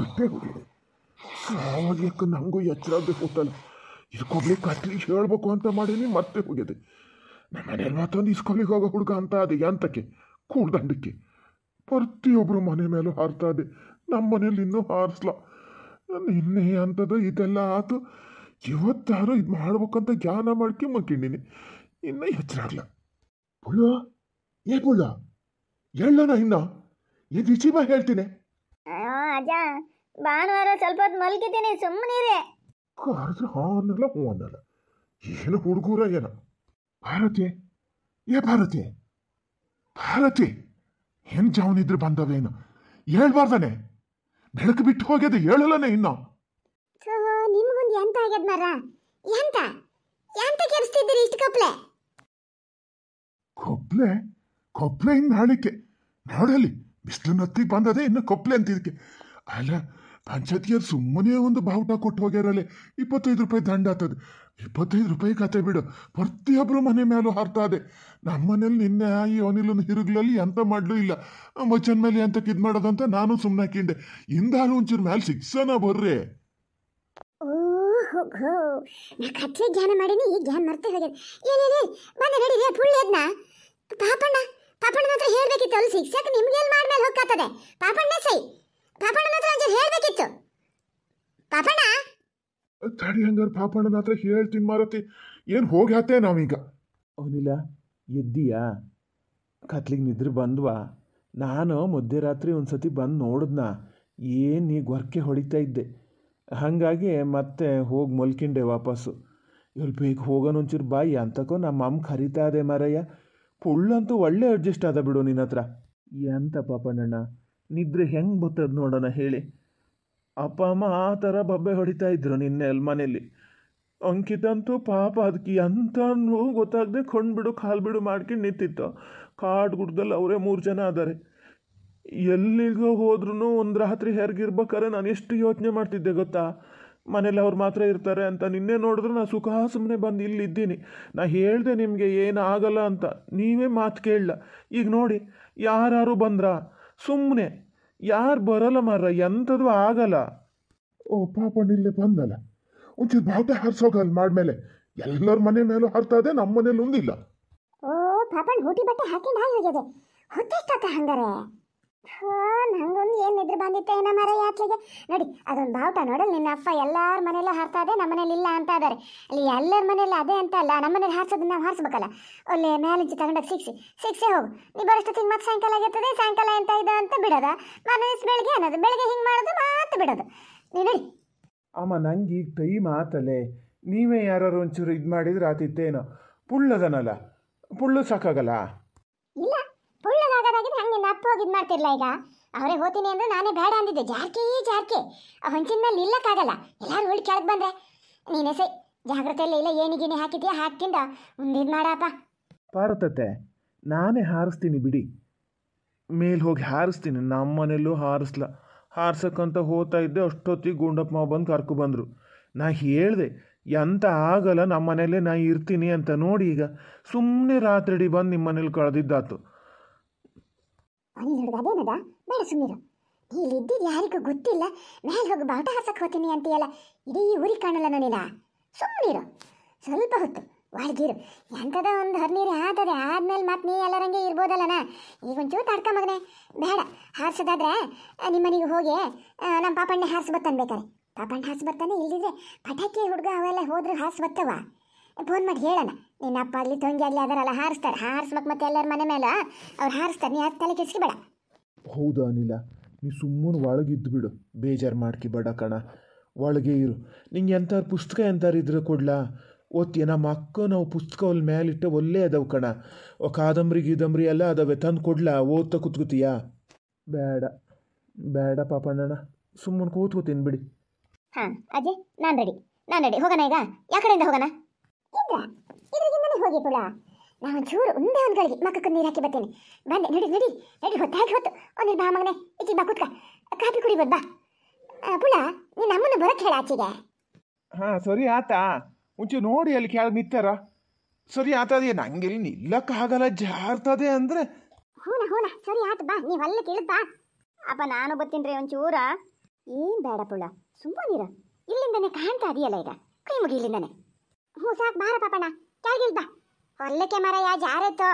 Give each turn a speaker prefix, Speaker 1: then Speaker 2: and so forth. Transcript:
Speaker 1: ಮತ್ತೆ ಬಿಡಿ ಯಾವಾಗ ನನಗೂ ಎಚ್ಚರ ಆಗಬೇಕು ಇಸ್ಕೊಬ್ಲಿಕ್ಕೆ ಅಟ್ಲೀಸ್ಟ್ ಹೇಳ್ಬೇಕು ಅಂತ ಮಾಡೀನಿ ಮತ್ತೆ ಹೋಗಿದೆ ನಮ್ಮ ಮನೇಲಿ ಮತ್ತೊಂದು ಇಸ್ಕೊಲಿಕ್ಕೆ ಹೋಗೋ ಹುಡುಗ ಅಂತ ಅದೇ ಅಂತಕ್ಕೆ ಕೂಡ್ದಂಡಕ್ಕೆ ಪ್ರತಿಯೊಬ್ಬರು ಮನೆ ಮೇಲೂ ಹಾರ್ತಾ ಇದೆ ನಮ್ಮ ಮನೇಲಿ ಇನ್ನೂ ಹಾರಿಸ್ಲ ನಿನ್ನೆ ಅಂಥದ್ದು ಇದೆಲ್ಲ ಆತು ಇವತ್ತಾರು ಇದು ಮಾಡ್ಬೇಕಂತ ಜ್ಞಾನ ಮಾಡ್ಕೆ ಮಕ್ಕಿಂಡಿನಿ ಇನ್ನೂ ಹೆಚ್ಚರಾಗ್ಲ ಬುಳ್ಳ ಏ ಬುಳ್ಳ ಹೇಳೋಣ ಇನ್ನ ಇದು ವಿಚಿಮ ಹೇಳ್ತೀನಿ
Speaker 2: ಅಜ್ಜ ಭಾನುವಾರ ಸ್ವಲ್ಪ ಹೊತ್ತು ಮಲ್ಕಿದ್ದೀನಿ ಸುಮ್ಮನಿರಿ
Speaker 1: ಕರೆದ್ರೆ ಹಾ ಅನ್ನಲ್ಲ ಹೂ ಅನ್ನಲ್ಲ ಏನು ಹುಡುಗೂರ ಏನೋ ಭಾರತಿ ಏ ಭಾರತಿ ಭಾರತಿ ಏನು ಜಾವನಿದ್ರೆ ಬಂದವೇನು ಹೇಳ್ಬಾರ್ದಾನೆ ಬೆಳಕು ಬಿಟ್ಟು ಹೋಗ್ಯದ ಹೇಳಲ್ಲನೆ ಇನ್ನು
Speaker 2: ನಿಮ್ಗೊಂದು ಎಂತ ಆಗ್ಯದ ಮರ ಎಂತ ಎಂತ ಕೆಡಿಸ್ತಿದ್ದೀರಿ ಇಷ್ಟು ಕಪ್ಲೆ
Speaker 1: ಕೊಪ್ಲೆ ಕೊಪ್ಲೆ ಹಿಂಗೆ ಹಾಳಿಕೆ ನೋಡಲಿ ಬಿಸಿಲು ನತ್ತಿಗೆ ಬಂದದೆ ಇನ್ನು ಕೊಪ್ಪಲೆ ಅಂತ ಇದಕ್ಕೆ ಅಲ್ಲ ಪಂಚಾಯತಿಯವ್ರು ಸುಮ್ಮನೆ ಒಂದು ಬಾವುಟ ಕೊಟ್ಟು ಹೋಗ್ಯಾರಲ್ಲೇ ಇಪ್ಪತ್ತೈದು ರೂಪಾಯಿ ದಂಡ ಆತದೆ ಇಪ್ಪತ್ತೈದು ರೂಪಾಯಿ ಕತೆ ಬಿಡು ಪ್ರತಿಯೊಬ್ಬರು ಮನೆ ಮೇಲೂ ಹಾರ್ತಾದೆ ನಮ್ಮ ಮನೇಲಿ ನಿನ್ನೆ ಈ ಅವನಿಲ್ಲೊಂದು ಹಿರುಗ್ಲಲ್ಲಿ ಎಂತ ಮಾಡಲೂ ಇಲ್ಲ ಮಚ್ಚನ ಮೇಲೆ ಎಂತಕ್ಕೆ ಇದು ಮಾಡೋದಂತ ನಾನು ಸುಮ್ಮನೆ ಹಾಕಿಂಡೆ ಇಂದಾರು ಒಂಚೂರು ಮೇಲೆ ಸಿಕ್ಸನ ಬರ್ರೆ
Speaker 2: ಪಾಪಣ್ಣ ಧ್ಯಾನ ಪಾಪಣ್ಣ ಹೇಳ್ಬೇಕಿತ್ತು ಅಲ್ಲಿ ಶಿಕ್ಷಕ ನಿಮ್ಗೆ ಮೇಲೆ ಹುಕ್ಕತ್ತದೆ ಪಾಪಣ್ಣ ಸೈ ಪಾಪಣ್ಣನ ಹತ್ರ ಒಂಚೂರು ಹೇಳ್ಬೇಕಿತ್ತು ಪಾಪಣ್ಣ
Speaker 1: ತಡಿ
Speaker 3: ಹಂಗಾರೆ ಪಾಪಣ್ಣನ ಹತ್ರ ಹೇಳ್ತೀನಿ ಮಾರತಿ ಏನು ಹೋಗಿ ಹತ್ತೆ ನಾವೀಗ ಅವನಿಲ್ಲ ಎದ್ದೀಯಾ ಕತ್ಲಿಗೆ ನಿದ್ರೆ ಬಂದ್ವಾ ನಾನು ಮಧ್ಯರಾತ್ರಿ ಒಂದು ಸತಿ ಬಂದು ನೋಡಿದ್ನ ಏನು ನೀ ಗೊರ್ಕೆ ಹೊಡಿತಾ ಇದ್ದೆ ಹಾಗಾಗಿ ಮತ್ತೆ ಹೋಗಿ ಮಲ್ಕಿಂಡೆ ವಾಪಸ್ಸು ಇವ್ರು ಬೇಗ ಹೋಗೋಣ ಒಂಚೂರು ಬಾಯಿ ಅಂತಕೋ ನಮ್ಮ ಅಮ್ಮ ಕರಿತಾ ಇದೆ ಮಾರಯ್ಯ ಫುಳ್ಳಂತೂ ಒಳ್ಳೆ ಅಡ್ಜಸ್ಟ್ ಆದ ಬಿಡು ನಿನ್ನ ಹತ್ರ ಎಂತ ಪಾಪಣ್ಣಣ್ಣ ನಿದ್ರೆ ಹೆಂಗೆ ಬರ್ತದೆ ನೋಡೋಣ ಹೇಳಿ ಅಪ್ಪ ಅಮ್ಮ ಆ ಥರ ಬಬ್ಬೆ ಹೊಡಿತಾ ಇದ್ರು ನಿನ್ನೆ ಅಲ್ಲಿ ಮನೇಲಿ ಅಂಕಿತಂತೂ ಪಾಪ ಅದಕ್ಕೆ ಎಂತನೂ ಗೊತ್ತಾಗದೆ ಕೊಂಡ್ಬಿಡು ಕಾಲು ಬಿಡು ಮಾಡ್ಕೊಂಡು ನಿಂತಿತ್ತು ಕಾಡು ಗುಡ್ದಲ್ಲಿ ಅವರೇ ಮೂರು ಜನ ಅದಾರೆ ಎಲ್ಲಿಗೋ ಹೋದ್ರೂ ಒಂದು ರಾತ್ರಿ ಹೆರ್ಗಿರ್ಬೇಕಾರೆ ನಾನು ಎಷ್ಟು ಯೋಚನೆ ಮಾಡ್ತಿದ್ದೆ ಗೊತ್ತಾ ಮನೇಲಿ ಅವ್ರು ಮಾತ್ರ ಇರ್ತಾರೆ ಅಂತ ನಿನ್ನೆ ನೋಡಿದ್ರೆ ನಾನು ಸುಖ ಸುಮ್ಮನೆ ಬಂದು ಇಲ್ಲಿದ್ದೀನಿ ನಾ ಹೇಳಿದೆ ನಿಮಗೆ ಏನು ಆಗಲ್ಲ ಅಂತ ನೀವೇ ಮಾತು ಕೇಳಲ್ಲ ಈಗ ನೋಡಿ ಯಾರು ಬಂದ್ರ ಸುಮ್ಮನೆ ಯಾರು ಬರಲ್ಲ ಮಾರ್ರ ಎಂಥದ್ದು ಆಗಲ್ಲ ಓ ಪಾಪ ನಿಲ್ಲೇ ಬಂದಲ್ಲ ಒಂಚೂರು
Speaker 1: ಬಾವುಟ ಹರಿಸೋಗಲ್ಲ ಮಾಡ್ಮೇಲೆ ಎಲ್ಲರ ಮನೆ ಮೇಲೂ ಹರ್ತಾ ನಮ್ಮ ಮನೇಲಿ ಒಂದಿಲ್ಲ
Speaker 2: ಓ ಪಾಪ ಹುಟ್ಟಿ ಬಟ್ಟೆ ಹಾಕಿ ಹೋಗಿದೆ ಹೊಟ್ಟೆ ಹಂಗಾರೆ ಹಾಂ ನಂಗೊಂದು ಏನು ನಿದ್ರೆ ಬಂದಿತ್ತೆ ಏನೋ ಮರ ಯಾತ್ಲಿಗೆ ನೋಡಿ ಅದೊಂದು ಬಾವುಟ ನೋಡಲ್ಲ ನಿನ್ನ ಅಪ್ಪ ಎಲ್ಲಾರ ಮನೇಲಿ ಹಾರ್ತಾ ಇದೆ ನಮ್ಮ ಮನೇಲಿ ಇಲ್ಲ ಅಂತ ಇದ್ದಾರೆ ಅಲ್ಲಿ ಎಲ್ಲರ ಮನೇಲಿ ಅದೇ ಅಂತ ಅಲ್ಲ ನಮ್ಮ ಮನೇಲಿ ಹಾರ್ಸೋದನ್ನ ನಾವು ಹಾರಿಸ್ಬೇಕಲ್ಲ ಒಳ್ಳೆ ಮ್ಯಾಲಿಂಜಿ ತಗೊಂಡೋಗಿ ಸಿಕ್ಸಿ ಸಿಕ್ಸೆ ಹೋಗು ನೀ ಬರೋಷ್ಟೊತ್ತಿಗೆ ಮತ್ತೆ ಸಾಯಂಕಾಲ ಆಗಿರ್ತದೆ ಸಾಯಂಕಾಲ ಎಂತ ಇದೆ ಅಂತ ಬಿಡೋದ ಮನೆ ಬೆಳಗ್ಗೆ ಅನ್ನೋದು ಬೆಳಗ್ಗೆ ಹಿಂಗೆ ಮಾಡೋದು ಮಾತು ಬಿಡೋದು ನೀ ನೋಡಿ
Speaker 3: ಅಮ್ಮ ನಂಗೆ ಈಗ ಟೈಮ್ ಆತಲೆ ನೀವೇ ಯಾರು ಒಂಚೂರು ಇದು ಮಾಡಿದ್ರೆ ಆತಿತ್ತೇನೋ ಪುಳ್ಳದನಲ್ಲ ಪುಳ್ಳು ಸಾಕಾಗಲ್ಲ
Speaker 2: ಇಲ್ಲ ಪುಳ್ಳದಾಗದಾಗಿ ನಿನ್ನ ಅಪ್ಪ ಹೋಗಿ ಇದು ಮಾಡ್ತಿರ್ಲ ಈಗ ಅವರೇ ಹೋಗ್ತೀನಿ ಅಂದ್ರೆ ನಾನೇ ಬೇಡ ಅಂದಿದ್ದೆ ಜಾರ್ಕೆ ಈ ಜಾರ್ಕೆ ಆ ಹೊಂಚಿನ ಮೇಲೆ ನಿಲ್ಲಕ್ಕಾಗಲ್ಲ ಎಲ್ಲರೂ ಹುಳಿ ಕೆಳಗೆ ಬಂದ್ರೆ ನೀನೇ ಸೈ ಜಾಗ್ರತೆಯಲ್ಲೇ ಇಲ್ಲ ಏನಿಗೇನಿ ಹಾಕಿದ್ಯಾ ಹಾಕ್ತಿಂದ ಮುಂದಿದ್ ಮಾಡಪ್ಪ
Speaker 3: ಪಾರುತತ್ತೆ ನಾನೇ ಹಾರಿಸ್ತೀನಿ ಬಿಡಿ ಮೇಲೆ ಹೋಗಿ ಹಾರಿಸ್ತೀನಿ ನಮ್ಮ ಮನೆಯಲ್ಲೂ ಹಾರಿಸ್ಲ ಹಾರಿಸಕ್ಕಂತ ಹೋಗ್ತಾ ಇದ್ದೆ ಅಷ್ಟೊತ್ತಿಗೆ ಗುಂಡಪ್ಪ ಬಂದು ಕರ್ಕೊ ಬಂದರು ನಾ ಹೇಳಿದೆ ಎಂತ ಆಗಲ್ಲ ನಮ್ಮ ಮನೇಲೆ ನಾ ಇರ್ತೀನಿ ಅಂತ ನೋಡಿ ಈಗ ಸುಮ್ಮನೆ ರಾತ್ರಿ ಬಂದು ನಿಮ್ಮ ಮನೇಲಿ ಕಳೆದಿದ್ದಾತು
Speaker 2: ಅವನಿಗೆ ಹುಡುಗ ಅದೇನದ ಬೇಡ ಸುಮ್ಮನಿರು ನೀ ಇಲ್ಲಿ ಇದ್ದಿದ್ದು ಯಾರಿಗೂ ಗೊತ್ತಿಲ್ಲ ಮೇಲೆ ಹೋಗಿ ಬಾಟ ಹಾಸಕ್ಕೆ ಹೋಗ್ತೀನಿ ಅಂತೀಯಲ್ಲ ಇಡೀ ಊರಿಗೆ ಕಾಣಲ್ಲ ನಾನಿಲ್ಲ ಸುಮ್ಮನಿರು ಸ್ವಲ್ಪ ಹೊತ್ತು ಒಳಗಿರು ಎಂಥದ ಒಂದು ಹರ್ನೀರು ಆದರೆ ಆದ್ಮೇಲೆ ಮತ್ತೆ ನೀ ಎಲ್ಲರಂಗೆ ಇರ್ಬೋದಲ್ಲನಾ ಈಗ ಒಂಚೂರು ತಡ್ಕ ಮಗನೆ ಬೇಡ ಹಾರಿಸೋದಾದ್ರೆ ನಿಮ್ಮನೆಗೆ ಹೋಗಿ ನಮ್ಮ ಪಾಪಣ್ಣೆ ಹಾರಿಸ್ಬತ್ತನ್ಬೇಕಾರೆ ಬೇಕಾರೆ ಪಾಪಣ್ಣ ಬರ್ತಾನೆ ಇಲ್ಲದಿದ್ರೆ ಪಟಾಕಿ ಹುಡುಗ ಅವೆಲ್ಲ ಹೋದ್ರೆ ಹಾರಿಸ್ಬತ್ತವ ಫೋನ್ ಮಾಡಿ ಹೇಳೋಣ ನಿನ್ನ ಅಪ್ಪ ಅಲ್ಲಿ ತಂಗಿ ಅಲ್ಲಿ ಅದರಲ್ಲ ಹಾರಿಸ್ತಾರೆ ಹಾರಿಸ್ಬೇಕು ಮತ್ತೆ ಎಲ್ಲರ ಮನೆ ಮೇಲೆ ಅವ್ರು ಹಾರಿಸ್ತಾರೆ ನೀ ಅದು ತಲೆ ಕೆಡಿಸ್ಕೊಬೇಡ
Speaker 3: ಹೌದಾ ಅನಿಲ ನೀ ಸುಮ್ಮನೆ ಒಳಗಿದ್ದು ಬಿಡು ಬೇಜಾರು ಮಾಡ್ಕಿ ಬೇಡ ಕಣ ಒಳಗೆ ಇರು ನಿಂಗೆ ಎಂಥವ್ರು ಪುಸ್ತಕ ಎಂಥವ್ರು ಇದ್ರೆ ಕೊಡ್ಲಾ ಓದ್ತೀಯ ನಮ್ಮ ಅಕ್ಕ ನಾವು ಪುಸ್ತಕ ಅಲ್ಲಿ ಮೇಲಿಟ್ಟು ಒಲ್ಲೇ ಅದಾವ ಕಣ ಕಾದಂಬರಿ ಗೀದಂಬರಿ ಎಲ್ಲ ಅದಾವೆ ತಂದು ಕೊಡ್ಲಾ ಓದ್ತಾ ಕೂತ್ಕೋತೀಯಾ ಬೇಡ ಬೇಡ ಅಣ್ಣ ಸುಮ್ಮನೆ ಕೂತ್ಕೋತೀನಿ ಬಿಡಿ
Speaker 2: ಹಾಂ ಅಜಯ್ ನಾನು ರೆಡಿ ನಾನು ರೆಡಿ ಹೋಗೋಣ ಈಗ ಯಾಕಡೆಯಿಂದ ಹೋಗೋಣ ಇದ್ರಗಿಂದನೇ ಹೋಗಿ ಬಿಡ ನಾನು ಚೂರು ಒಂದೇ ಒಂದು ಗಳಿಗೆ ಮಕ್ಕಕ್ಕೆ ನೀರು ಹಾಕಿ ಬರ್ತೀನಿ ಬಂದೆ ನೋಡಿ ನೋಡಿ ನಡಿ ಹೊತ್ತಾಗಿ ಹೊತ್ತು ಒಂದಿನ ಬಾ ಮಗನೇ ಇಜ್ಜಿ ಬಾ ಕುಟ್ಕ ಕಾಫಿ ಕುಡಿ ಬಾ ಪುಳ ನೀನು ಅಮ್ಮನ ಬರಕ್ಕೆ ಹೇಳ ಆಚೆಗೆ
Speaker 3: ಹಾಂ ಸರಿ ಆತ ಮುಂಚೆ ನೋಡಿ ಅಲ್ಲಿ ಕೆಳಗೆ ನಿತ್ತಾರ ಸರಿ ಆತದೆ ನಂಗೆ ಇಲ್ಲಿ ನಿಲ್ಲಕ್ಕಾಗಲ್ಲ ಜಾರ್ತದೆ ಅಂದ್ರೆ
Speaker 2: ಹೂನ ಹೂನ ಸರಿ ಆತ ಬಾ ನೀವು ಅಲ್ಲೇ ಬಾ ಅಪ್ಪ ನಾನು ಬರ್ತೀನಿ ಒಂಚೂರ ಏನು ಬೇಡ ಪುಳ ಸುಮ್ಮನಿರ ಇಲ್ಲಿಂದನೇ ಕಾಣ್ತಾ ಇದೆಯಲ್ಲ ಈಗ ಕೈ ಮುಗಿ ಇಲ್ಲಿಂದನೇ ಹ್ಞೂ ಸಾಕು ಬಾರ ಪಾಪಣ್ಣ ಕೆಳಗಿಳ್ದ ಹೊಲ್ಲಕ್ಕೆ ಮರಯ್ಯ ಜಾರತ್ತೋ